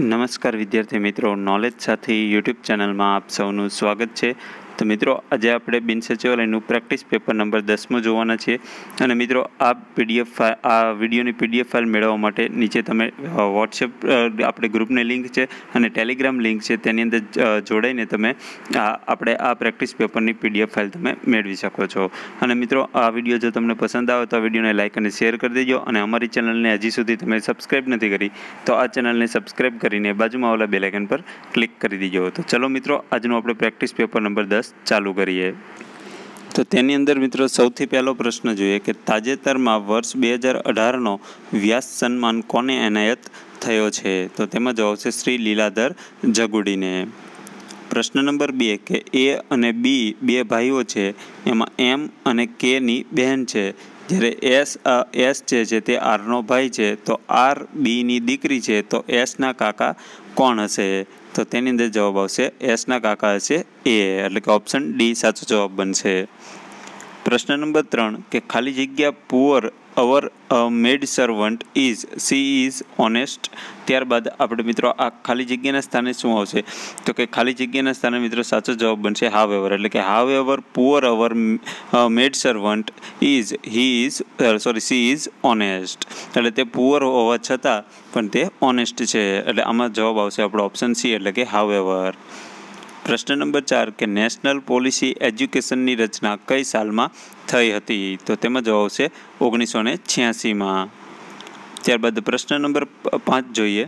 નમસ્કાર વિદ્યાર્થી મિત્રો નોલેજ સાથી યુટ્યુબ ચેનલમાં આપ સૌનું સ્વાગત છે તો મિત્રો આજે આપણે બિન સચિવાલયનું પ્રેક્ટિસ પેપર નંબર દસમો જોવાના છીએ અને મિત્રો આ પીડીએફ આ વિડીયોની પીડીએફ ફાઇલ મેળવવા માટે નીચે તમે વોટ્સએપ આપણે ગ્રુપની લિંક છે અને ટેલિગ્રામ લિંક છે તેની અંદર જોડાઈને તમે આપણે આ પ્રેક્ટિસ પેપરની પીડીએફ ફાઇલ તમે મેળવી શકો છો અને મિત્રો આ વિડીયો જો તમને પસંદ આવે તો આ વિડીયોને લાઇક અને શેર કરી દેજો અને અમારી ચેનલને હજી સુધી તમે સબસ્ક્રાઈબ નથી કરી તો આ ચેનલને સબસ્ક્રાઈબ કરીને બાજુમાં આવેલા બેલેકન પર ક્લિક કરી દેજો તો ચલો મિત્રો આજનું આપણે પ્રેક્ટિસ પેપર નંબર દસ દિવસ ચાલુ કરીએ તો તેની અંદર મિત્રો સૌથી પહેલો પ્રશ્ન જોઈએ કે તાજેતરમાં વર્ષ બે હજાર અઢારનો વ્યાસ સન્માન કોને એનાયત થયો છે તો તેમાં જવાબ છે શ્રી લીલાધર જગુડીને પ્રશ્ન નંબર બે કે એ અને બી બે ભાઈઓ છે એમાં એમ અને કેની બહેન છે જ્યારે એસ એસ જે છે તે આરનો ભાઈ છે તો આર બીની દીકરી છે તો એસના કાકા કોણ હશે તો તેની અંદર જવાબ આવશે એસના કાકા હશે એ એટલે કે ઓપ્શન ડી સાચો જવાબ બનશે પ્રશ્ન નંબર ત્રણ કે ખાલી જગ્યા poor our maid servant is she is honest ત્યારબાદ આપણે મિત્રો આ ખાલી જગ્યાના સ્થાને શું આવશે તો કે ખાલી જગ્યાના સ્થાને મિત્રો સાચો જવાબ બનશે હાવ એવર એટલે કે however poor our maid servant is he is sorry she is honest એટલે તે પુઅર હોવા છતાં પણ તે ઓનેસ્ટ છે એટલે આમાં જવાબ આવશે આપણો ઓપ્શન સી એટલે કે હાવ એવર પ્રશ્ન નંબર ચાર કે નેશનલ પોલિસી એજ્યુકેશનની રચના કઈ સાલમાં થઈ હતી તો તેમાં જવાબ આવશે ઓગણીસો ને છ્યાસીમાં ત્યારબાદ પ્રશ્ન નંબર પાંચ જોઈએ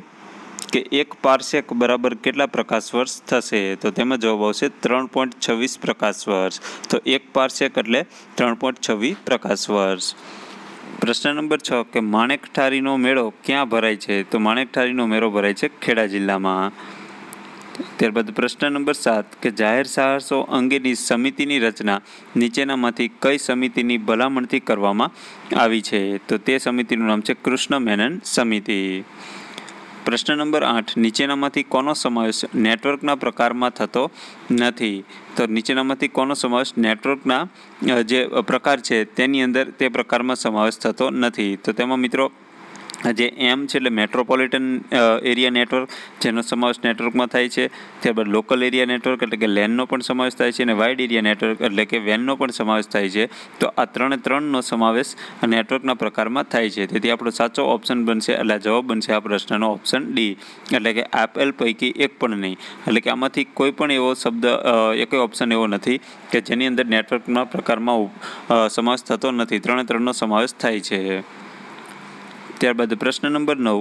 કે એક પાર્સેક બરાબર કેટલા પ્રકાશ વર્ષ થશે તો તેમાં જવાબ આવશે ત્રણ પોઈન્ટ છવ્વીસ પ્રકાશ વર્ષ તો એક પાર્સેક એટલે ત્રણ પોઈન્ટ છવ્વીસ પ્રકાશ વર્ષ પ્રશ્ન નંબર છ કે માણેકઠારીનો મેળો ક્યાં ભરાય છે તો માણેકઠારીનો મેળો ભરાય છે ખેડા જિલ્લામાં ત્યારબાદ પ્રશ્ન નંબર સાત કે જાહેર સાહસો અંગેની સમિતિની રચના નીચેનામાંથી કઈ સમિતિની ભલામણથી કરવામાં આવી છે તો તે સમિતિનું નામ છે કૃષ્ણ મેનન સમિતિ પ્રશ્ન નંબર આઠ નીચેનામાંથી કોનો સમાવેશ નેટવર્કના પ્રકારમાં થતો નથી તો નીચેનામાંથી કોનો સમાવેશ નેટવર્કના જે પ્રકાર છે તેની અંદર તે પ્રકારમાં સમાવેશ થતો નથી તો તેમાં મિત્રો જે એમ છે એટલે મેટ્રોપોલિટન એરિયા નેટવર્ક જેનો સમાવેશ નેટવર્કમાં થાય છે ત્યારબાદ લોકલ એરિયા નેટવર્ક એટલે કે લેનનો પણ સમાવેશ થાય છે અને વાઇડ એરિયા નેટવર્ક એટલે કે વેનનો પણ સમાવેશ થાય છે તો આ ત્રણે ત્રણનો સમાવેશ નેટવર્કના પ્રકારમાં થાય છે તેથી આપણો સાચો ઓપ્શન બનશે એટલે જવાબ બનશે આ પ્રશ્નનો ઓપ્શન ડી એટલે કે આપેલ પૈકી એક પણ નહીં એટલે કે આમાંથી કોઈ પણ એવો શબ્દ એક ઓપ્શન એવો નથી કે જેની અંદર નેટવર્કના પ્રકારમાં સમાવેશ થતો નથી ત્રણે ત્રણનો સમાવેશ થાય છે ત્યારબાદ પ્રશ્ન નંબર નવ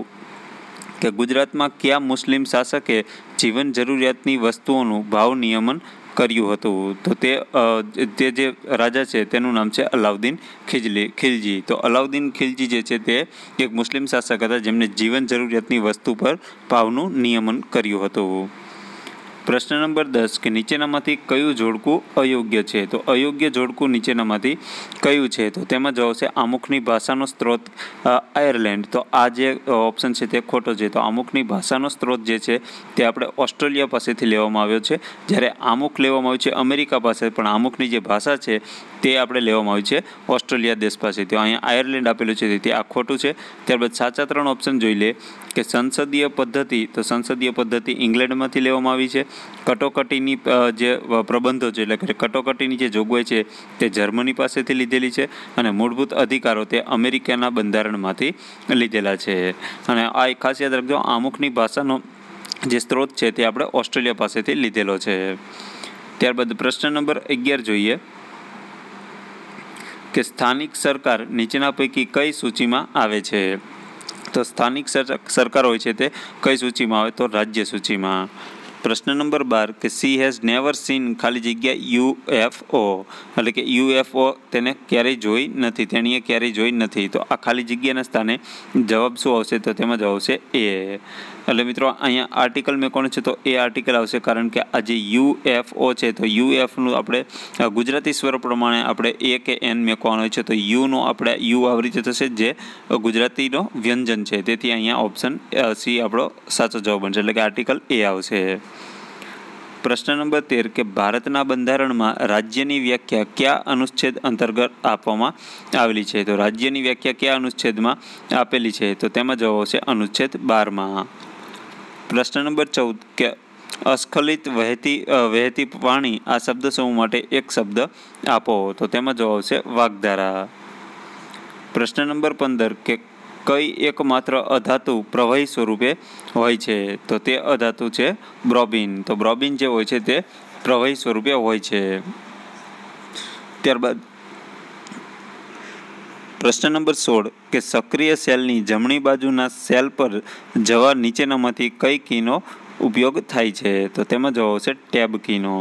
કે ગુજરાતમાં કયા મુસ્લિમ શાસકે જીવન જરૂરિયાતની વસ્તુઓનું ભાવ નિયમન કર્યું હતું તો તે તે જે રાજા છે તેનું નામ છે અલાઉદ્દીન ખિજલી ખિલજી તો અલાઉદ્દીન ખિલજી જે છે તે એક મુસ્લિમ શાસક હતા જેમને જીવન જરૂરિયાતની વસ્તુ પર ભાવનું નિયમન કર્યું હતું પ્રશ્ન નંબર દસ કે નીચેનામાંથી કયું જોડકું અયોગ્ય છે તો અયોગ્ય જોડકું નીચેનામાંથી કયું છે તો તેમાં જવાબ છે આમુખની ભાષાનો સ્ત્રોત આયર્લેન્ડ તો આ જે ઓપ્શન છે તે ખોટો છે તો આમુખની ભાષાનો સ્ત્રોત જે છે તે આપણે ઓસ્ટ્રેલિયા પાસેથી લેવામાં આવ્યો છે જ્યારે આમુખ લેવામાં આવ્યું છે અમેરિકા પાસે પણ આમુખની જે ભાષા છે તે આપણે લેવામાં આવી છે ઓસ્ટ્રેલિયા દેશ પાસેથી અહીંયા આયર્લેન્ડ આપેલું છે તે આ ખોટું છે ત્યારબાદ સાચા ત્રણ ઓપ્શન જોઈ લે કે સંસદીય પદ્ધતિ તો સંસદીય પદ્ધતિ ઇંગ્લેન્ડમાંથી લેવામાં આવી છે કટોકટીની જે પ્રબંધો છે એટલે કટોકટીની જે જોગવાઈ છે તે જર્મની પાસેથી લીધેલી છે અને મૂળભૂત અધિકારો તે અમેરિકાના બંધારણમાંથી લીધેલા છે અને આ એક ખાસ યાદ રાખજો આમુખની ભાષાનો જે સ્ત્રોત છે તે આપણે ઓસ્ટ્રેલિયા પાસેથી લીધેલો છે ત્યારબાદ પ્રશ્ન નંબર અગિયાર જોઈએ કે સ્થાનિક સરકાર નીચેના પૈકી કઈ સૂચિમાં આવે છે તો સ્થાનિક સરકાર હોય છે તે કઈ સૂચિમાં આવે તો રાજ્ય સૂચિમાં પ્રશ્ન નંબર બાર કે સી હેઝ નેવર સીન ખાલી જગ્યા યુએફઓ એટલે કે યુએફઓ તેને ક્યારેય જોઈ નથી તેણીએ ક્યારેય જોઈ નથી તો આ ખાલી જગ્યાના સ્થાને જવાબ શું આવશે તો તેમાં જવાબ આવશે એ એટલે મિત્રો અહીંયા આર્ટિકલ મેં કોણ છે તો એ આર્ટિકલ આવશે કારણ કે આ જે યુએફઓ છે તો યુએફનું આપણે ગુજરાતી સ્વર પ્રમાણે આપણે એ કે એન હોય છે તો યુનો આપણે યુ આવી રીતે થશે જે ગુજરાતીનો વ્યંજન છે તેથી અહીંયા ઓપ્શન સી આપણો સાચો જવાબ બનશે એટલે કે આર્ટિકલ એ આવશે પ્રશ્ન નંબર તેર કે ભારતના બંધારણમાં રાજ્યની વ્યાખ્યા કયા અનુચ્છેદ અંતર્ગત આપવામાં આવેલી છે તો રાજ્યની વ્યાખ્યા કયા અનુચ્છેદમાં આપેલી છે તો તેમાં જવાબ આવશે અનુચ્છેદ બારમાં પ્રશ્ન નંબર ચૌદ કે અસ્ખલિત વહેતી વહેતી પાણી આ શબ્દ સમૂહ માટે એક શબ્દ આપો તો તેમાં જવાબ છે વાગધારા પ્રશ્ન નંબર પંદર કે કઈ એકમાત્ર અધાતુ પ્રવાહી સ્વરૂપે હોય છે તો તે અધાતુ છે બ્રોબિન તો બ્રોબિન જે હોય છે તે પ્રવાહી સ્વરૂપે હોય છે ત્યારબાદ પ્રશ્ન નંબર સોળ કે સક્રિય સેલની જમણી બાજુના સેલ પર જવા નીચેનામાંથી કઈ કીનો ઉપયોગ થાય છે તો તેમાં જવાબ આવશે ટેબ કીનો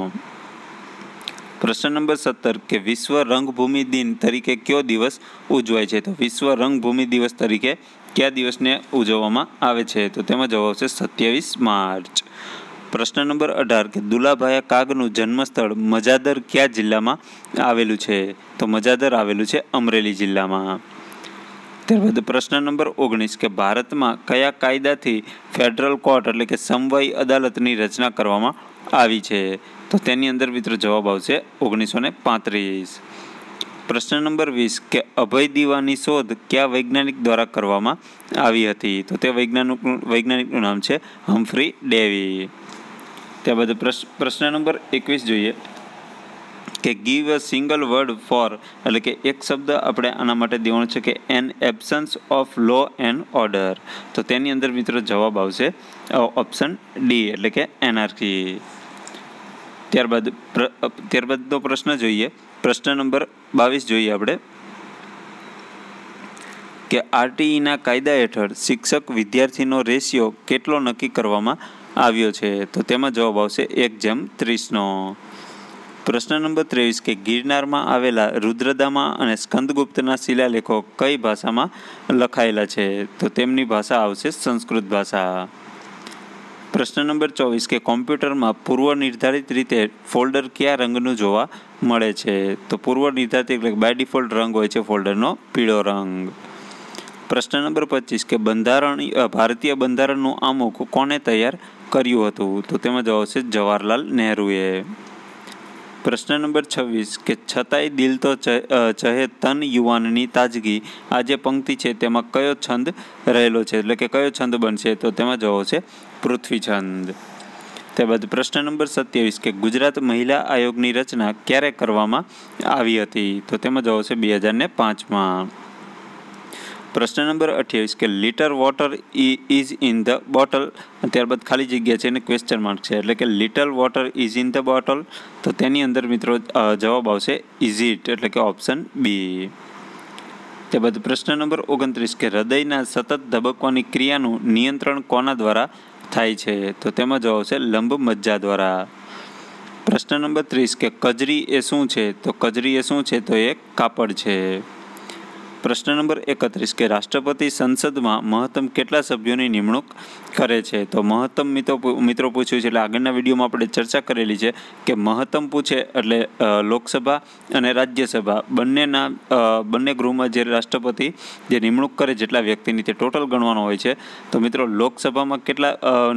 પ્રશ્ન નંબર સત્તર કે વિશ્વ રંગભૂમિ દિન તરીકે કયો દિવસ ઉજવાય છે તો વિશ્વ રંગભૂમિ દિવસ તરીકે કયા દિવસને ઉજવવામાં આવે છે તો તેમાં જવાબ આવશે સત્યાવીસ માર્ચ પ્રશ્ન નંબર અઢાર કે દુલાભાઈ કાગનું જન્મસ્થળ મજાદર કયા જિલ્લામાં આવેલું છે તો મજાદર આવેલું છે અમરેલી જિલ્લામાં ત્યારબાદ પ્રશ્ન નંબર ઓગણીસ કે ભારતમાં કયા કાયદાથી ફેડરલ કોર્ટ એટલે કે સમવાય અદાલતની રચના કરવામાં આવી છે તો તેની અંદર મિત્રો જવાબ આવશે ઓગણીસો ને પાંત્રીસ પ્રશ્ન નંબર વીસ કે અભય દીવાની શોધ કયા વૈજ્ઞાનિક દ્વારા કરવામાં આવી હતી તો તે વૈજ્ઞાનિક વૈજ્ઞાનિકનું નામ છે હમ્ફ્રી ડેવી ત્યારબાદ પ્રશ્ન નંબર એકવીસ જોઈએ કે give a single word for એટલે કે એક શબ્દ આપણે આના માટે દેવાનો છે કે an absence of law and order તો તેની અંદર મિત્રો જવાબ આવશે ઓપ્શન ડી એટલે કે એનાર્કી ત્યારબાદ ત્યારબાદનો પ્રશ્ન જોઈએ પ્રશ્ન નંબર બાવીસ જોઈએ આપણે કે આરટીઈના કાયદા હેઠળ શિક્ષક વિદ્યાર્થીનો રેશિયો કેટલો નક્કી કરવામાં આવ્યો છે તો તેમાં જવાબ આવશે એક જેમ ત્રીસનો પ્રશ્ન નંબર ત્રેવીસ કે ગિરનારમાં આવેલા રુદ્રદામાં અને સ્કંદગુપ્તના શિલાલેખો કઈ ભાષામાં લખાયેલા છે તો તેમની ભાષા આવશે સંસ્કૃત ભાષા પ્રશ્ન નંબર ચોવીસ કે કોમ્પ્યુટરમાં પૂર્વ નિર્ધારિત રીતે ફોલ્ડર કયા રંગનું જોવા મળે છે તો પૂર્વ નિર્ધારિત એટલે બાય ડિફોલ્ટ રંગ હોય છે ફોલ્ડરનો પીળો રંગ પ્રશ્ન નંબર પચીસ કે બંધારણ ભારતીય બંધારણનું આમુખ કોને તૈયાર કર્યું હતું તો તેમાં જવાબ છે જવાહરલાલ નહેરુએ પ્રશ્ન નંબર છવ્વીસ કે છતાંય દિલ તો ચહે તન યુવાનની તાજગી આ જે પંક્તિ છે તેમાં કયો છંદ રહેલો છે એટલે કે કયો છંદ બનશે તો તેમાં જવો છે પૃથ્વી છંદ ત્યારબાદ પ્રશ્ન નંબર સત્યાવીસ કે ગુજરાત મહિલા આયોગની રચના ક્યારે કરવામાં આવી હતી તો તેમાં જવો છે બે હજાર ને પાંચમાં પ્રશ્ન નંબર અઠ્યાવીસ કે little water is in the bottle ત્યારબાદ ખાલી જગ્યા છે અને ક્વેશ્ચન માર્ક છે એટલે કે little water is in the bottle તો તેની અંદર મિત્રો જવાબ આવશે ઇઝ ઇટ એટલે કે ઓપ્શન બી ત્યારબાદ પ્રશ્ન નંબર ઓગણત્રીસ કે હૃદયના સતત ધબકવાની ક્રિયાનું નિયંત્રણ કોના દ્વારા થાય છે તો તેમાં જવાબ આવશે લંબ મજ્જા દ્વારા પ્રશ્ન નંબર ત્રીસ કે કજરી એ શું છે તો કજરી એ શું છે તો એ કાપડ છે પ્રશ્ન નંબર એકત્રીસ કે રાષ્ટ્રપતિ સંસદમાં મહત્તમ કેટલા સભ્યોની નિમણૂક કરે છે તો મહત્તમ મિત્રો મિત્રો પૂછ્યું છે એટલે આગળના વિડીયોમાં આપણે ચર્ચા કરેલી છે કે મહત્તમ પૂછે એટલે લોકસભા અને રાજ્યસભા બંનેના બંને ગૃહમાં જે રાષ્ટ્રપતિ જે નિમણૂક કરે જેટલા વ્યક્તિની તે ટોટલ ગણવાનો હોય છે તો મિત્રો લોકસભામાં કેટલા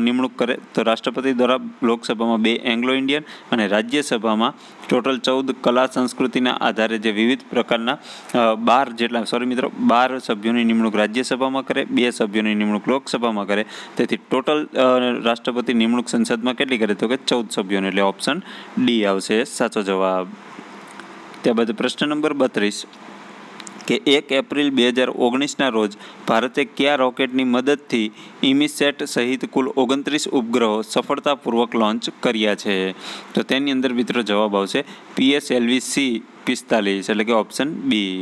નિમણૂક કરે તો રાષ્ટ્રપતિ દ્વારા લોકસભામાં બે એંગ્લો ઇન્ડિયન અને રાજ્યસભામાં ટોટલ ચૌદ કલા સંસ્કૃતિના આધારે જે વિવિધ પ્રકારના બાર જેટલા સોરી મિત્રો બાર સભ્યોની નિમણૂક રાજ્યસભામાં કરે બે સભ્યોની નિમણૂક લોકસભામાં કરે તેથી ટોટલ રાષ્ટ્રપતિ નિમણૂક સંસદમાં કેટલી કરે તો કે ચૌદ સભ્યોની એટલે ઓપ્શન ડી આવશે સાચો જવાબ ત્યારબાદ પ્રશ્ન નંબર બત્રીસ કે એક એપ્રિલ બે હજાર ઓગણીસના રોજ ભારતે કયા રોકેટની મદદથી ઇમિસેટ સહિત કુલ ઓગણત્રીસ ઉપગ્રહો સફળતાપૂર્વક લોન્ચ કર્યા છે તો તેની અંદર મિત્રો જવાબ આવશે પીએસએલવી સી પિસ્તાલીસ એટલે કે ઓપ્શન બી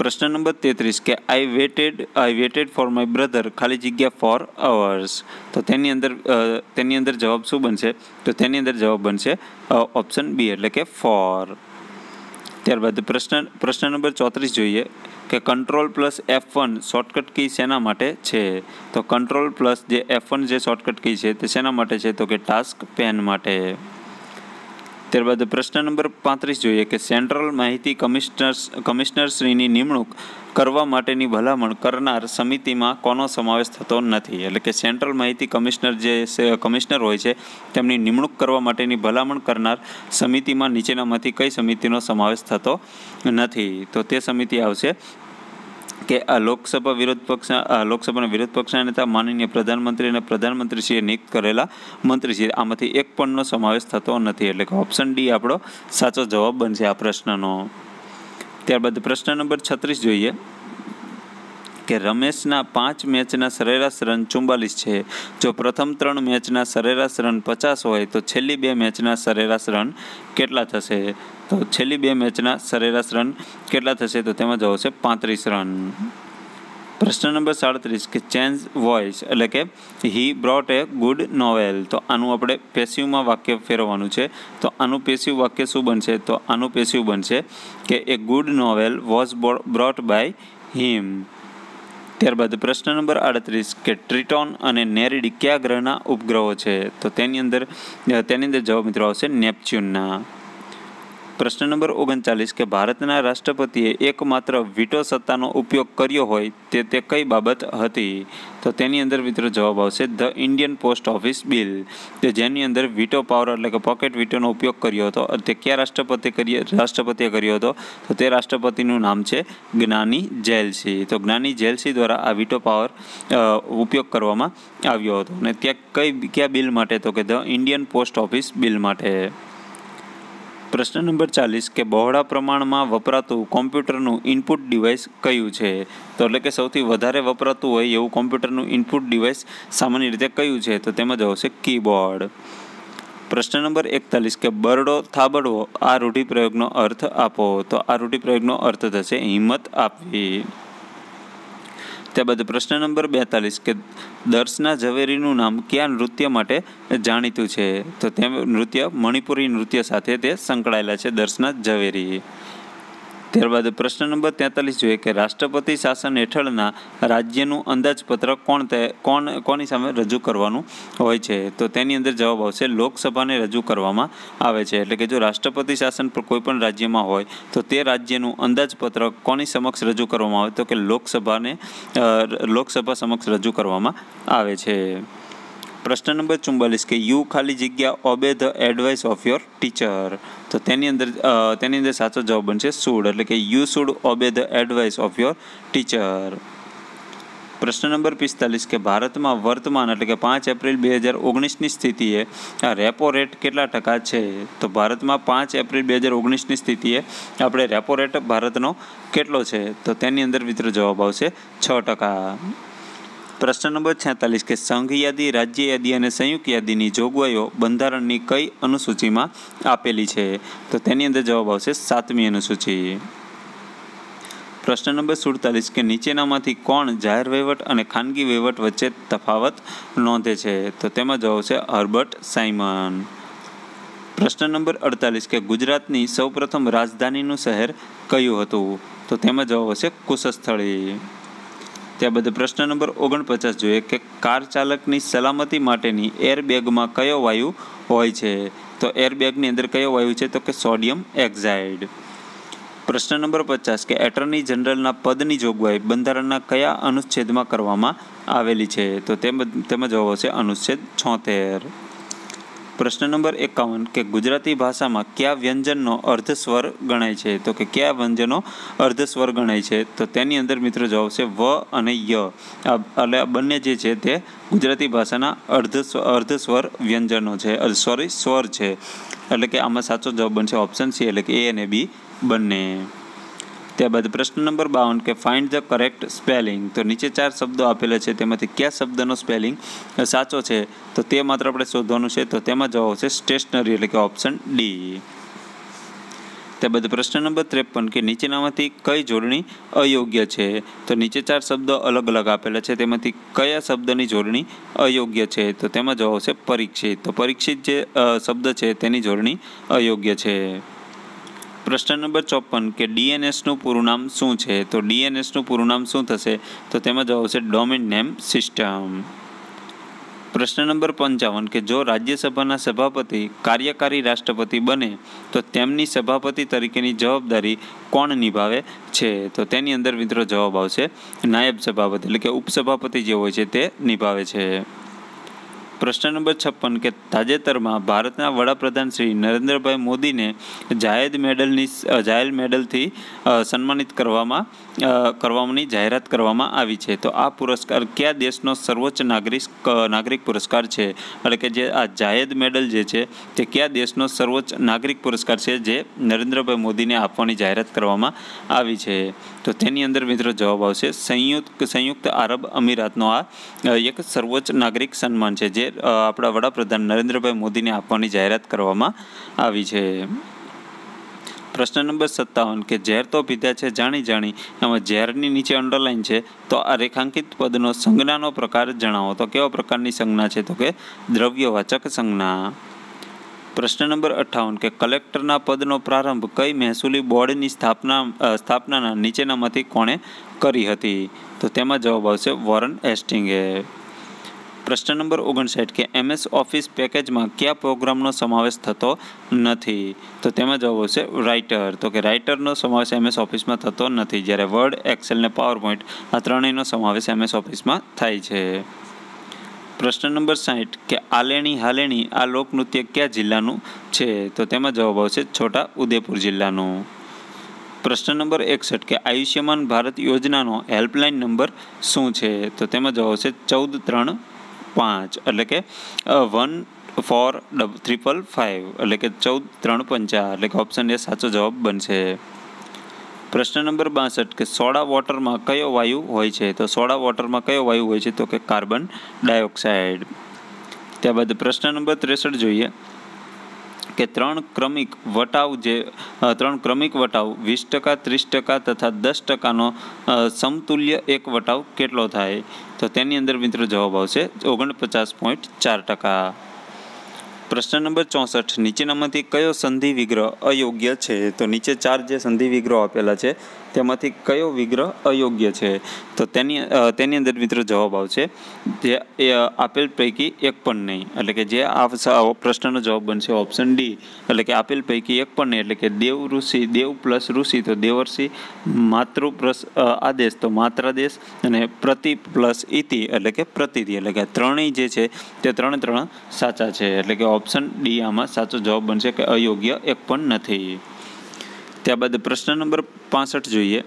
પ્રશ્ન નંબર તેત્રીસ કે I waited I waited for my brother ખાલી જગ્યા ફોર અવર્સ તો તેની અંદર તેની અંદર જવાબ શું બનશે તો તેની અંદર જવાબ બનશે ઓપ્શન બી એટલે કે ફોર ત્યારબાદ પ્રશ્ન પ્રશ્ન નંબર ચોત્રીસ જોઈએ કે control plus F one shortcut key શેના માટે છે તો કંટ્રોલ પ્લસ જે એફ વન જે શોર્ટકટ કી છે તે શેના માટે છે તો કે ટાસ્ક પેન માટે ત્યારબાદ પ્રશ્ન નંબર પાંત્રીસ જોઈએ કે સેન્ટ્રલ માહિતી કમિશનર્સ કમિશનરશ્રીની નિમણૂક કરવા માટેની ભલામણ કરનાર સમિતિમાં કોનો સમાવેશ થતો નથી એટલે કે સેન્ટ્રલ માહિતી કમિશનર જે કમિશનર હોય છે તેમની નિમણૂક કરવા માટેની ભલામણ કરનાર સમિતિમાં નીચેનામાંથી કઈ સમિતિનો સમાવેશ થતો નથી તો તે સમિતિ આવશે કે આ લોકસભા વિરોધ પક્ષના લોકસભાના વિરોધ પક્ષના નેતા માનનીય પ્રધાનમંત્રી અને પ્રધાનમંત્રીશ્રીએ નિયુક્ત કરેલા મંત્રીશ્રી આમાંથી એક પણનો સમાવેશ થતો નથી એટલે કે ઓપ્શન ડી આપણો સાચો જવાબ બનશે આ પ્રશ્નનો ત્યારબાદ પ્રશ્ન નંબર છત્રીસ જોઈએ કે રમેશના પાંચ મેચના સરેરાશ રન ચુમ્બાલીસ છે જો પ્રથમ ત્રણ મેચના સરેરાશ રન પચાસ હોય તો છેલ્લી બે મેચના સરેરાશ રન કેટલા થશે તો છેલ્લી બે મેચના સરેરાશ રન કેટલા થશે તો તેમાં જવાશે પાંત્રીસ રન પ્રશ્ન નંબર સાડત્રીસ કે ચેન્જ વોઇસ એટલે કે he brought a good novel તો આનું આપણે પેસિવમાં વાક્ય ફેરવવાનું છે તો આનું પેસિવ વાક્ય શું બનશે તો આનું પેસિવ બનશે કે a good novel was brought by him ત્યારબાદ પ્રશ્ન નંબર આડત્રીસ કે ટ્રિટોન અને નેરિડ કયા ગ્રહના ઉપગ્રહો છે તો તેની અંદર તેની અંદર જવાબ મિત્રો આવશે નેપચ્યુનના પ્રશ્ન નંબર ઓગણચાલીસ કે ભારતના રાષ્ટ્રપતિએ એકમાત્ર વિટો સત્તાનો ઉપયોગ કર્યો હોય તે તે કઈ બાબત હતી તો તેની અંદર મિત્રો જવાબ આવશે the Indian post office bill કે જેની અંદર વીટો પાવર એટલે કે પોકેટ વિટોનો ઉપયોગ કર્યો હતો તે કયા રાષ્ટ્રપતિ કરીએ રાષ્ટ્રપતિએ કર્યો હતો તો તે રાષ્ટ્રપતિનું નામ છે જ્ઞાની જેલસી તો જ્ઞાની જેલસી દ્વારા આ વિટો પાવર ઉપયોગ કરવામાં આવ્યો હતો અને ત્યાં કઈ કયા બિલ માટે તો કે the Indian post office bill માટે પ્રશ્ન નંબર ચાલીસ કે બહોળા પ્રમાણમાં વપરાતું કોમ્પ્યુટરનું ઇનપુટ ડિવાઇસ કયું છે તો એટલે કે સૌથી વધારે વપરાતું હોય એવું કોમ્પ્યુટરનું ઇનપુટ ડિવાઇસ સામાન્ય રીતે કયું છે તો તેમાં જ આવશે કીબોર્ડ પ્રશ્ન નંબર એકતાલીસ કે બરડો થાબડવો આ રૂઢિપ્રયોગનો અર્થ આપો તો આ રૂઢિપ્રયોગનો અર્થ થશે હિંમત આપવી ત્યારબાદ પ્રશ્ન નંબર બેતાલીસ કે દર્શના ઝવેરીનું નામ ક્યાં નૃત્ય માટે જાણીતું છે તો તે નૃત્ય મણિપુરી નૃત્ય સાથે તે સંકળાયેલા છે દર્શના ઝવેરી ત્યારબાદ પ્રશ્ન નંબર તેતાલીસ જોઈએ કે રાષ્ટ્રપતિ શાસન હેઠળના રાજ્યનું અંદાજપત્ર કોણ તે કોણ કોની સામે રજૂ કરવાનું હોય છે તો તેની અંદર જવાબ આવશે લોકસભાને રજૂ કરવામાં આવે છે એટલે કે જો રાષ્ટ્રપતિ શાસન પર કોઈપણ રાજ્યમાં હોય તો તે રાજ્યનું અંદાજપત્ર કોની સમક્ષ રજૂ કરવામાં આવે તો કે લોકસભાને લોકસભા સમક્ષ રજૂ કરવામાં આવે છે પ્રશ્ન નંબર ચુમ્બાલીસ કે યુ ખાલી જગ્યા obey the advice of your teacher તો તેની અંદર તેની અંદર સાચો જવાબ બનશે શુડ એટલે કે you should obey the advice of your teacher પ્રશ્ન નંબર પિસ્તાલીસ કે ભારતમાં વર્તમાન એટલે કે પાંચ એપ્રિલ બે હજાર ઓગણીસની સ્થિતિએ આ રેપો રેટ કેટલા ટકા છે તો ભારતમાં પાંચ એપ્રિલ બે હજાર ઓગણીસની સ્થિતિએ આપણે રેપો રેટ ભારતનો કેટલો છે તો તેની અંદર મિત્રો જવાબ આવશે છ ટકા પ્રશ્ન નંબર છેતાલીસ કે સંઘ યાદી રાજ્ય યાદી અને સંયુક્ત યાદીની જોગવાઈઓ બંધારણની કઈ અનુસૂચિમાં આપેલી છે તો તેની અંદર જવાબ આવશે સાતમી અનુસૂચિ પ્રશ્ન નંબર સુડતાલીસ કે નીચેનામાંથી કોણ જાહેર વહીવટ અને ખાનગી વહીવટ વચ્ચે તફાવત નોંધે છે તો તેમાં જવાબ છે હર્બર્ટ સાયમન પ્રશ્ન નંબર અડતાલીસ કે ગુજરાતની સૌપ્રથમ રાજધાનીનું શહેર કયું હતું તો તેમાં જવાબ હશે કુશસ્થળી ત્યાર બાદ પ્રશ્ન નંબર ઓગણપચાસ જોઈએ કે કાર ચાલકની સલામતી માટેની એરબેગમાં કયો વાયુ હોય છે તો એરબેગની અંદર કયો વાયુ છે તો કે સોડિયમ એક્ઝાઇડ પ્રશ્ન નંબર પચાસ કે એટર્ની જનરલના પદની જોગવાઈ બંધારણના કયા અનુચ્છેદમાં કરવામાં આવેલી છે તો તેમ તેમાં જવાબ આવશે અનુચ્છેદ છોતેર પ્રશ્ન નંબર એકાવન કે ગુજરાતી ભાષામાં કયા વ્યંજનનો અર્ધસ્વર ગણાય છે તો કે કયા વ્યંજનો અર્ધસ્વર ગણાય છે તો તેની અંદર મિત્રો જવાબ છે વ અને ય એટલે આ બંને જે છે તે ગુજરાતી ભાષાના અર્ધ અર્ધસ્વર વ્યંજનો છે સોરી સ્વર છે એટલે કે આમાં સાચો જવાબ બનશે ઓપ્શન સી એટલે કે એ અને બી બંને ત્યારબાદ પ્રશ્ન નંબર બાવન કે ફાઇન્ડ ધ કરેક્ટ સ્પેલિંગ તો નીચે ચાર શબ્દો આપેલા છે તેમાંથી કયા શબ્દનો સ્પેલિંગ સાચો છે તો તે માત્ર આપણે શોધવાનું છે તો તેમાં જવાબ છે સ્ટેશનરી એટલે કે ઓપ્શન ડી ત્યારબાદ પ્રશ્ન નંબર ત્રેપન કે નીચેનામાંથી કઈ જોડણી અયોગ્ય છે તો નીચે ચાર શબ્દો અલગ અલગ આપેલા છે તેમાંથી કયા શબ્દની જોડણી અયોગ્ય છે તો તેમાં જવાબ છે પરીક્ષિત તો પરીક્ષિત જે શબ્દ છે તેની જોડણી અયોગ્ય છે પ્રશ્ન નંબર ચોપન કે ડીએનએસનું પૂરું નામ શું છે તો ડીએનએસનું પૂરું નામ શું થશે તો તેમાં જવાબ આવશે ડોમિન નેમ સિસ્ટમ પ્રશ્ન નંબર પંચાવન કે જો રાજ્યસભાના સભાપતિ કાર્યકારી રાષ્ટ્રપતિ બને તો તેમની સભાપતિ તરીકેની જવાબદારી કોણ નિભાવે છે તો તેની અંદર મિત્રો જવાબ આવશે નાયબ સભાપતિ એટલે કે ઉપસભાપતિ જે હોય છે તે નિભાવે છે પ્રશ્ન નંબર છપ્પન કે તાજેતરમાં ભારતના વડાપ્રધાન શ્રી નરેન્દ્રભાઈ મોદીને જાહેદ મેડલની જાહેર મેડલથી સન્માનિત કરવામાં કરવાની જાહેરાત કરવામાં આવી છે તો આ પુરસ્કાર કયા દેશનો સર્વોચ્ચ નાગરિક નાગરિક પુરસ્કાર છે એટલે કે જે આ જાહેદ મેડલ જે છે તે કયા દેશનો સર્વોચ્ચ નાગરિક પુરસ્કાર છે જે નરેન્દ્રભાઈ મોદીને આપવાની જાહેરાત કરવામાં આવી છે તો તેની અંદર મિત્રો જવાબ આવશે સંયુક્ત સંયુક્ત આરબ અમીરાતનો આ એક સર્વોચ્ચ નાગરિક સન્માન છે જે આપણા વડાપ્રધાન નરેન્દ્રભાઈ મોદીને આપવાની જાહેરાત કરવામાં આવી છે પ્રશ્ન નંબર સત્તાવન કે ઝેર તો પીધા છે જાણી જાણી એમાં ઝેરની નીચે અંડરલાઇન છે તો આ રેખાંકિત પદનો સંજ્ઞાનો પ્રકાર જણાવો તો કેવા પ્રકારની સંજ્ઞા છે તો કે દ્રવ્યવાચક સંજ્ઞા પ્રશ્ન નંબર અઠ્ઠાવન કે કલેક્ટરના પદનો પ્રારંભ કઈ મહેસૂલી બોર્ડની સ્થાપના સ્થાપનાના નીચેનામાંથી કોણે કરી હતી તો તેમાં જવાબ આવશે વોરન એસ્ટિંગે પ્રશ્ન નંબર ઓગણસાઠ કે એમએસ ઓફિસ પેકેજમાં કયા પ્રોગ્રામનો સમાવેશ થતો નથી તો તેમાં જવાબ આવશે રાઇટર તો કે રાઇટરનો સમાવેશ એમએસ ઓફિસમાં થતો નથી જ્યારે વર્ડ એક્સેલ ને પાવર પોઈન્ટ આ ત્રણેયનો સમાવેશ એમએસ ઓફિસમાં થાય છે પ્રશ્ન નંબર સાઠ કે આલેણી હાલેણી આ લોકનૃત્ય કયા જિલ્લાનું છે તો તેમાં જવાબ આવશે છોટા ઉદેપુર જિલ્લાનું પ્રશ્ન નંબર એકસઠ કે આયુષ્યમાન ભારત યોજનાનો હેલ્પલાઇન નંબર શું છે તો તેમાં જવાબ આવશે ચૌદ ત્રણ પાંચ એટલે કે one four double triple five એટલે કે ચૌદ ત્રણ પંચા એટલે કે ઓપ્શન એ સાચો જવાબ બનશે પ્રશ્ન નંબર બાસઠ કે સોડા વોટરમાં કયો વાયુ હોય છે તો સોડા વોટરમાં કયો વાયુ હોય છે તો કે કાર્બન ડાયોક્સાઇડ ત્યારબાદ પ્રશ્ન નંબર ત્રેસઠ જોઈએ કે ત્રણ ક્રમિક વટાવ જે ત્રણ ક્રમિક વટાવ વીસ ટકા ત્રીસ ટકા તથા દસ ટકાનો સમતુલ્ય એક વટાવ કેટલો થાય તો તેની અંદર મિત્રો જવાબ આવશે ઓગણપચાસ પોઈન્ટ ચાર ટકા પ્રશ્ન નંબર ચોસઠ નીચેનામાંથી કયો સંધિ વિગ્રહ અયોગ્ય છે તો નીચે ચાર જે સંધિ વિગ્રહ આપેલા છે તેમાંથી કયો વિગ્રહ અયોગ્ય છે તો તેની તેની અંદર મિત્રો જવાબ આવશે જે આપેલ પૈકી એક પણ નહીં એટલે કે જે આ પ્રશ્નનો જવાબ બનશે ઓપ્શન ડી એટલે કે આપેલ પૈકી એક પણ નહીં એટલે કે દેવ ઋષિ દેવ પ્લસ ઋષિ તો દેવર્ષિ માતૃ પ્લસ આદેશ તો માત્રાદેશ અને પ્રતિ પ્લસ ઇતિ એટલે કે પ્રતિથી એટલે કે ત્રણેય જે છે તે ત્રણે ત્રણ સાચા છે એટલે કે ઓપ્શન ડી આમાં સાચો જવાબ બનશે કે અયોગ્ય એક પણ નથી ત્યારબાદ પ્રશ્ન નંબર પાસઠ જોઈએ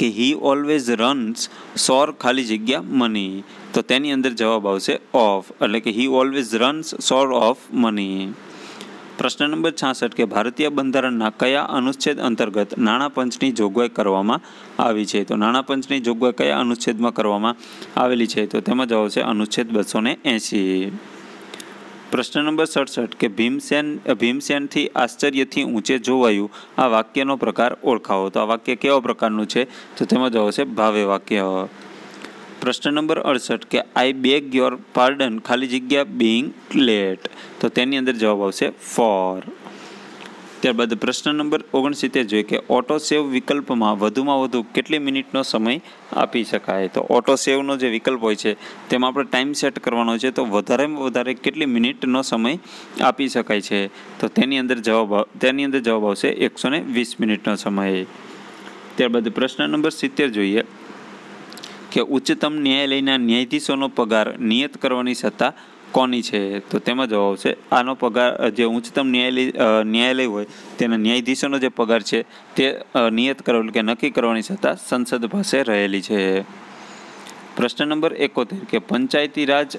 કે હી ઓલવેઝ રન્સ સોર ખાલી જગ્યા મની તો તેની અંદર જવાબ આવશે ઓફ એટલે કે he always runs short of money પ્રશ્ન નંબર છાસઠ કે ભારતીય બંધારણના કયા અનુચ્છેદ અંતર્ગત નાણાં પંચની જોગવાઈ કરવામાં આવી છે તો નાણાં પંચની જોગવાઈ કયા અનુચ્છેદમાં કરવામાં આવેલી છે તો તેમાં જવાબ છે અનુચ્છેદ બસો ને એંસી પ્રશ્ન નંબર સડસઠ કે ભીમસેન ભીમસેનથી આશ્ચર્યથી ઊંચે જોવાયું આ વાક્યનો પ્રકાર ઓળખાવો તો આ વાક્ય કેવા પ્રકારનું છે તો તેમાં જવાબ છે ભાવે વાક્ય પ્રશ્ન નંબર અડસઠ કે આઈ બેગ યોર પાર્ડન ખાલી જગ્યા બિંગ લેટ તો તેની અંદર જવાબ આવશે ફોર ત્યારબાદ પ્રશ્ન નંબર ઓગણસિત્તેર જોઈએ કે ઓટો સેવ વિકલ્પમાં વધુમાં વધુ કેટલી મિનિટનો સમય આપી શકાય તો ઓટો સેવનો જે વિકલ્પ હોય છે તેમાં આપણે ટાઈમ સેટ કરવાનો છે તો વધારેમાં વધારે કેટલી મિનિટનો સમય આપી શકાય છે તો તેની અંદર જવાબ તેની અંદર જવાબ આવશે એકસો વીસ મિનિટનો સમય ત્યારબાદ પ્રશ્ન નંબર સિત્તેર જોઈએ કે ઉચ્ચતમ ન્યાયાલયના ન્યાયાધીશોનો પગાર નિયત કરવાની સત્તા કોની છે તો તેમાં જવાબ આવશે આનો પગાર જે ઉચ્ચતમ ન્યાયાલય ન્યાયાલય હોય તેના ન્યાયાધીશોનો જે પગાર છે તે નિયત કરવાનો કે નક્કી કરવાની સત્તા સંસદ પાસે રહેલી છે પ્રશ્ન નંબર એકોતેર કે પંચાયતી રાજ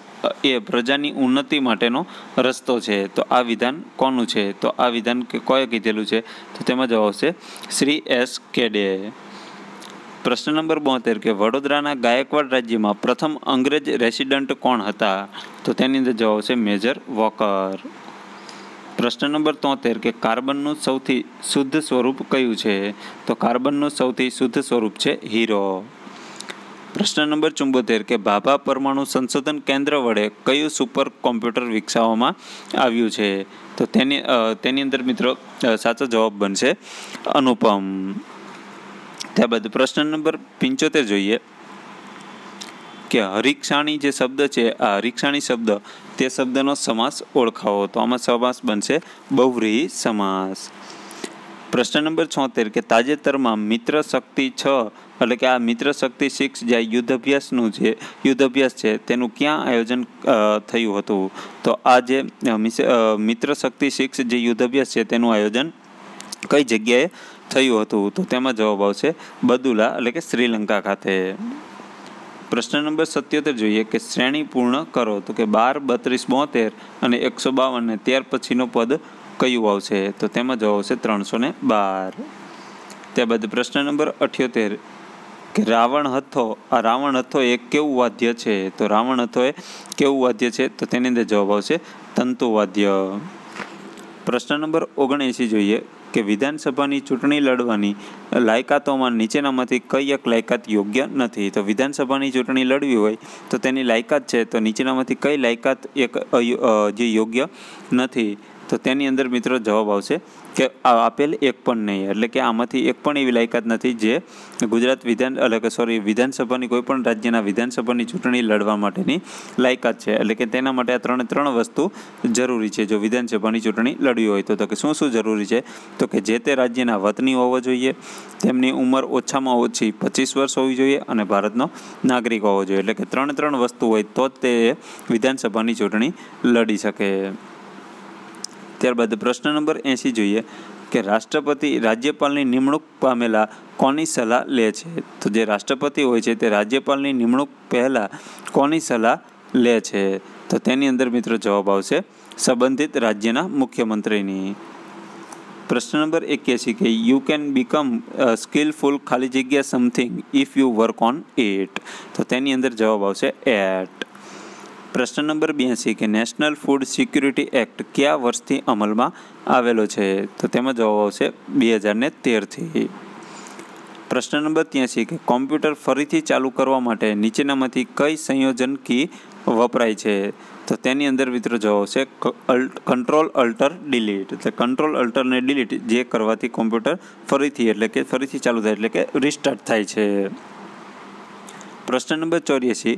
એ પ્રજાની ઉન્નતિ માટેનો રસ્તો છે તો આ વિધાન કોનું છે તો આ વિધાન કોએ કીધેલું છે તો તેમાં જવાબ આવશે શ્રી એસ કેડે પ્રશ્ન નંબર બોતેર કે વડોદરાના ગાયકવાડ રાજ્યમાં પ્રથમ અંગ્રેજ રેસિડન્ટ કોણ હતા તો તેની અંદર જવાબ છે મેજર વોકર પ્રશ્ન નંબર તોતેર કે કાર્બનનું સૌથી શુદ્ધ સ્વરૂપ કયું છે તો કાર્બનનું સૌથી શુદ્ધ સ્વરૂપ છે હીરો પ્રશ્ન નંબર ચુંબોતેર કે ભાભા પરમાણુ સંશોધન કેન્દ્ર વડે કયું સુપર કોમ્પ્યુટર વિકસાવવામાં આવ્યું છે તો તેની તેની અંદર મિત્રો સાચો જવાબ બનશે અનુપમ ત્યારબાદ પ્રશ્ન નંબર પંચોતેર જોઈએ કે હરીક્ષાણી જે શબ્દ છે આ હરીક્ષાણી શબ્દ તે શબ્દનો સમાસ ઓળખાવો તો આમાં સમાસ બનશે બહુવ્રીહી સમાસ પ્રશ્ન નંબર છોતેર કે તાજેતરમાં મિત્ર શક્તિ છ એટલે કે આ મિત્ર શક્તિ સિક્સ જે યુદ્ધ અભ્યાસનું છે યુદ્ધ અભ્યાસ છે તેનું ક્યાં આયોજન થયું હતું તો આ જે મિત્ર શક્તિ સિક્સ જે યુદ્ધ અભ્યાસ છે તેનું આયોજન કઈ જગ્યાએ થયું હતું તો તેમાં જવાબ આવશે બદુલા એટલે કે શ્રીલંકા ખાતે પ્રશ્ન નંબર સત્યોતેર જોઈએ કે શ્રેણી પૂર્ણ કરો તો કે બાર બત્રીસ બોતેર અને એકસો બાવન ને ત્યાર પછીનો પદ કયું આવશે તો તેમાં જવાબ આવશે ત્રણસો ને બાર ત્યારબાદ પ્રશ્ન નંબર અઠ્યોતેર કે રાવણ હથ્થો આ રાવણ હથ્થો એ કેવું વાદ્ય છે તો રાવણ હથો એ કેવું વાદ્ય છે તો તેની અંદર જવાબ આવશે તંતુવાદ્ય પ્રશ્ન નંબર ઓગણએંસી જોઈએ કે વિધાનસભાની ચૂંટણી લડવાની લાયકાતોમાં નીચેનામાંથી કઈ એક લાયકાત યોગ્ય નથી તો વિધાનસભાની ચૂંટણી લડવી હોય તો તેની લાયકાત છે તો નીચેનામાંથી કઈ લાયકાત એક જે યોગ્ય નથી તો તેની અંદર મિત્રો જવાબ આવશે કે આપેલ એક પણ નહીં એટલે કે આમાંથી એક પણ એવી લાયકાત નથી જે ગુજરાત વિધાન એટલે કે સોરી વિધાનસભાની કોઈપણ રાજ્યના વિધાનસભાની ચૂંટણી લડવા માટેની લાયકાત છે એટલે કે તેના માટે આ ત્રણે ત્રણ વસ્તુ જરૂરી છે જો વિધાનસભાની ચૂંટણી લડવી હોય તો કે શું શું જરૂરી છે તો કે જે તે રાજ્યના વતની હોવો જોઈએ તેમની ઉંમર ઓછામાં ઓછી પચીસ વર્ષ હોવી જોઈએ અને ભારતનો નાગરિક હોવો જોઈએ એટલે કે ત્રણ ત્રણ વસ્તુ હોય તો જ તે વિધાનસભાની ચૂંટણી લડી શકે ત્યારબાદ પ્રશ્ન નંબર એંસી જોઈએ કે રાષ્ટ્રપતિ રાજ્યપાલની નિમણૂક પામેલા કોની સલાહ લે છે તો જે રાષ્ટ્રપતિ હોય છે તે રાજ્યપાલની નિમણૂક પહેલાં કોની સલાહ લે છે તો તેની અંદર મિત્રો જવાબ આવશે સંબંધિત રાજ્યના મુખ્યમંત્રીની પ્રશ્ન નંબર એક્યાસી કે યુ કેન બીકમ સ્કિલફુલ ખાલી જગ્યા something if you work on at તો તેની અંદર જવાબ આવશે એટ પ્રશ્ન નંબર બ્યાસી કે નેશનલ ફૂડ સિક્યુરિટી એક્ટ કયા વર્ષથી અમલમાં આવેલો છે તો તેમાં જવાબ આવશે બે હજારને તેરથી પ્રશ્ન નંબર ત્યાંસી કે કોમ્પ્યુટર ફરીથી ચાલુ કરવા માટે નીચેનામાંથી કઈ સંયોજન કી વપરાય છે તો તેની અંદર મિત્રો જવાબ આવશે કંટ્રોલ અલ્ટર ડિલીટ એટલે કંટ્રોલ અલ્ટરને ડિલીટ જે કરવાથી કોમ્પ્યુટર ફરીથી એટલે કે ફરીથી ચાલુ થાય એટલે કે રિસ્ટાર્ટ થાય છે પ્રશ્ન નંબર ચોર્યાસી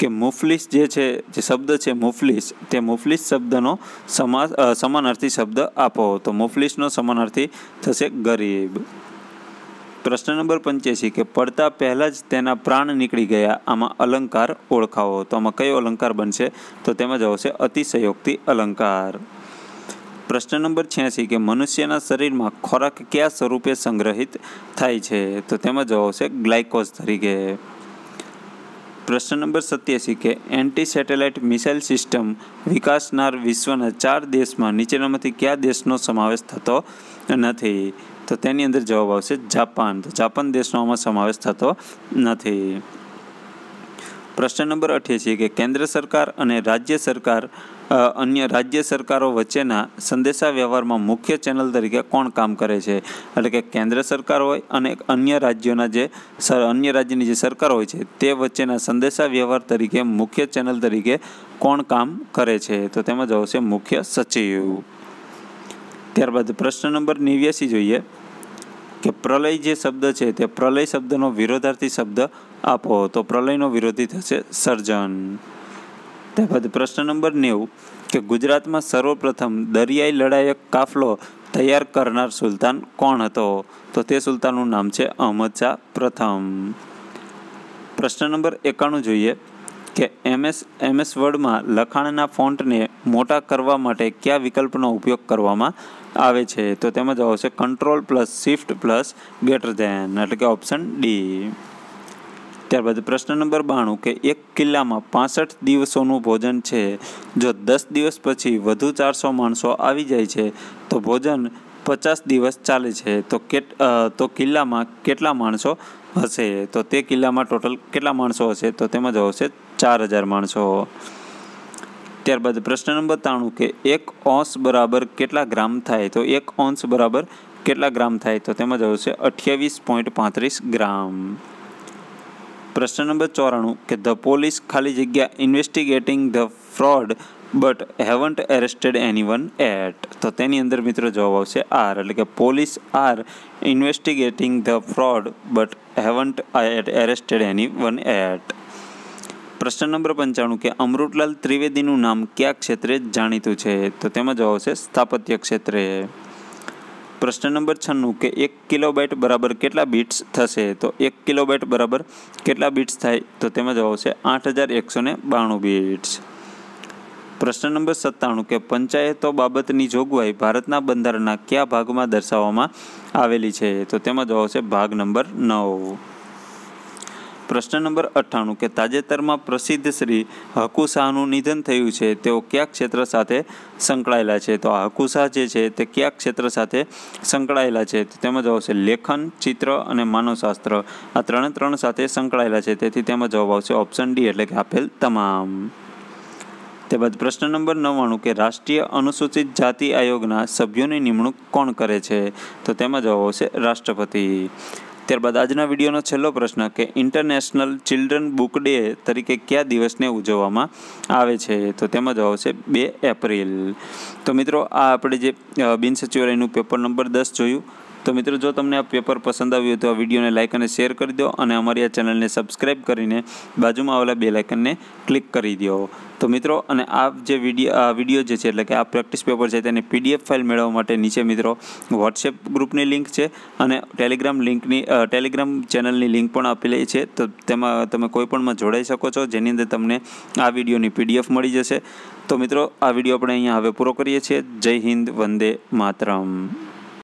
કે મુફલિસ જે છે જે શબ્દ છે મુફલિસ તે મુફલિસ શબ્દનો સમા સમાનાર્થી શબ્દ આપો તો મુફલિસનો સમાનાર્થી થશે ગરીબ પ્રશ્ન નંબર પંચ્યાસી કે પડતા પહેલાં જ તેના પ્રાણ નીકળી ગયા આમાં અલંકાર ઓળખાવો તો આમાં કયો અલંકાર બનશે તો તેમાં જ આવશે અતિશયોક્તિ અલંકાર પ્રશ્ન નંબર છ્યાસી કે મનુષ્યના શરીરમાં ખોરાક કયા સ્વરૂપે સંગ્રહિત થાય છે તો તેમાં જ આવશે ગ્લાયકોઝ તરીકે પ્રશ્ન નંબર સત્યાસી કે એન્ટી સેટેલાઇટ મિસાઇલ સિસ્ટમ વિકાસનાર વિશ્વના ચાર દેશમાં નીચેનામાંથી કયા દેશનો સમાવેશ થતો નથી તો તેની અંદર જવાબ આવશે જાપાન તો જાપાન દેશનો આમાં સમાવેશ થતો નથી પ્રશ્ન નંબર અઠ્યાસી કે કેન્દ્ર સરકાર અને રાજ્ય સરકાર અન્ય રાજ્ય સરકારો વચ્ચેના સંદેશા વ્યવહારમાં મુખ્ય ચેનલ તરીકે કોણ કામ કરે છે એટલે કે કેન્દ્ર સરકાર હોય અને અન્ય રાજ્યોના જે અન્ય રાજ્યની જે સરકાર હોય છે તે વચ્ચેના સંદેશા વ્યવહાર તરીકે મુખ્ય ચેનલ તરીકે કોણ કામ કરે છે તો તેમાં આવશે મુખ્ય સચિવ ત્યારબાદ પ્રશ્ન નંબર નેવ્યાસી જોઈએ કે પ્રલય જે શબ્દ છે તે પ્રલય શબ્દનો વિરોધાર્થી શબ્દ આપો તો પ્રલયનો વિરોધી થશે સર્જન ત્યારબાદ પ્રશ્ન નંબર નેવું કે ગુજરાતમાં સર્વપ્રથમ દરિયાઈ લડાયક કાફલો તૈયાર કરનાર સુલતાન કોણ હતો તો તે સુલતાનનું નામ છે અહમદ શાહ પ્રથમ પ્રશ્ન નંબર એકાણું જોઈએ કે એમએસ એમએસ વર્ડમાં લખાણના ફોન્ટને મોટા કરવા માટે કયા વિકલ્પનો ઉપયોગ કરવામાં આવે છે તો તેમાં જવાબ છે control plus shift plus greater than એટલે કે ઓપ્શન ડી ત્યારબાદ પ્રશ્ન નંબર બાણું કે એક કિલ્લામાં પાસઠ દિવસોનું ભોજન છે જો દસ દિવસ પછી વધુ ચારસો માણસો આવી જાય છે તો ભોજન પચાસ દિવસ ચાલે છે તો કેટ તો કિલ્લામાં કેટલા માણસો હશે તો તે કિલ્લામાં ટોટલ કેટલા માણસો હશે તો તેમાં જવાબ છે ચાર હજાર માણસો ત્યારબાદ પ્રશ્ન નંબર ત્રાણું કે એક ઓંશ બરાબર કેટલા ગ્રામ થાય તો એક ઓંશ બરાબર કેટલા ગ્રામ થાય તો તેમાં જવાબ છે અઠ્યાવીસ પોઈન્ટ પાંત્રીસ ગ્રામ પ્રશ્ન નંબર ચોરાણું કે ધ પોલીસ ખાલી જગ્યા investigating the fraud but haven't arrested anyone yet તો તેની અંદર મિત્રો જવાબ આવશે આર એટલે કે police are investigating the fraud but haven't arrested anyone yet પ્રશ્ન નંબર પંચાણું કે અમૃતલાલ ત્રિવેદીનું નામ કયા ક્ષેત્રે જાણીતું છે તો તેમાં જવાબ આવશે સ્થાપત્ય ક્ષેત્રે પ્રશ્ન નંબર છન્નું કે એક કિલોબાઇટ બરાબર કેટલા બીટ્સ થશે તો એક કિલોબાઇટ બરાબર કેટલા બીટ્સ થાય તો તેમાં જવાબ આવશે આઠ હજાર એકસો ને બાણું બીટ્સ પ્રશ્ન નંબર સત્તાણું કે પંચાયતો બાબતની જોગવાઈ ભારતના બંધારણના કયા ભાગમાં દર્શાવવામાં આવેલી છે તો તેમાં જવાબ આવશે ભાગ નંબર નવ પ્રશ્ન નંબર અઠ્ઠાણું કે તાજેતરમાં પ્રસિદ્ધ શ્રી હકુ નિધન થયું છે તેઓ કયા ક્ષેત્ર સાથે સંકળાયેલા છે તો આ હકુ જે છે તે કયા ક્ષેત્ર સાથે સંકળાયેલા છે તેમાં જવાબ આવશે લેખન ચિત્ર અને માનવશાસ્ત્ર આ ત્રણે ત્રણ સાથે સંકળાયેલા છે તેથી તેમાં જવાબ આવશે ઓપ્શન ડી એટલે કે આપેલ તમામ તે બાદ પ્રશ્ન નંબર નવ્વાણું કે રાષ્ટ્રીય અનુસૂચિત જાતિ આયોગના સભ્યોની નિમણૂક કોણ કરે છે તો તેમાં જવાબ આવશે રાષ્ટ્રપતિ ત્યારબાદ આજના વિડીયોનો છેલ્લો પ્રશ્ન કે ઇન્ટરનેશનલ ચિલ્ડ્રન બુક ડે તરીકે કયા દિવસને ઉજવવામાં આવે છે તો તેમાં જવાબ છે બે એપ્રિલ તો મિત્રો આ આપણે જે બિનસચિવરાયનું પેપર નંબર દસ જોયું તો મિત્રો જો તમને આ પેપર પસંદ આવ્યું હોય તો આ વિડીયોને લાઇક અને શેર કરી દો અને અમારી આ ચેનલને સબસ્ક્રાઇબ કરીને બાજુમાં આવેલા બે લાઇકનને ક્લિક કરી દો તો મિત્રો અને આ જે વિડીયો આ વિડીયો જે છે એટલે કે આ પ્રેક્ટિસ પેપર છે તેની પીડીએફ ફાઇલ મેળવવા માટે નીચે મિત્રો વોટ્સએપ ગ્રુપની લિંક છે અને ટેલિગ્રામ લિંકની ટેલિગ્રામ ચેનલની લિંક પણ આપેલી છે તો તેમાં તમે કોઈપણમાં જોડાઈ શકો છો જેની અંદર તમને આ વિડીયોની પીડીએફ મળી જશે તો મિત્રો આ વિડીયો આપણે અહીંયા હવે પૂરો કરીએ છીએ જય હિન્દ વંદે માતરમ